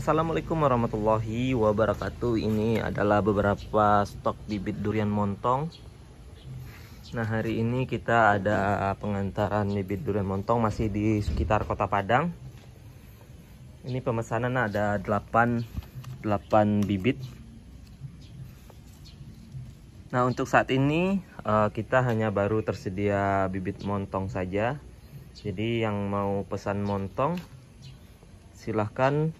Assalamualaikum warahmatullahi wabarakatuh Ini adalah beberapa stok bibit durian montong Nah hari ini kita ada pengantaran bibit durian montong Masih di sekitar kota Padang Ini pemesanan ada 8, 8 bibit Nah untuk saat ini eh, kita hanya baru tersedia bibit montong saja Jadi yang mau pesan montong silahkan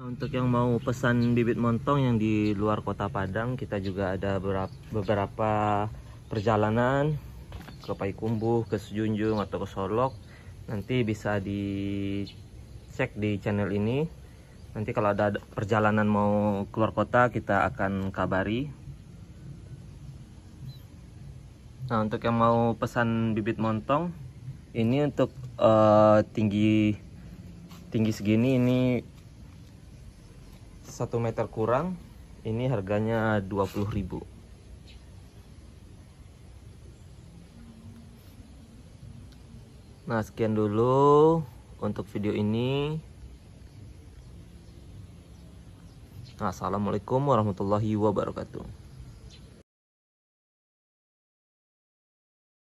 Untuk yang mau pesan bibit montong yang di luar kota Padang, kita juga ada beberapa perjalanan ke Paikumbuh, ke Sejunjung atau ke Solok. Nanti bisa di dicek di channel ini. Nanti kalau ada perjalanan mau keluar kota, kita akan kabari. Nah, untuk yang mau pesan bibit montong, ini untuk uh, tinggi tinggi segini ini satu meter kurang ini harganya 20.000 Nah sekian dulu untuk video ini Nah Assalamualaikum warahmatullahi wabarakatuh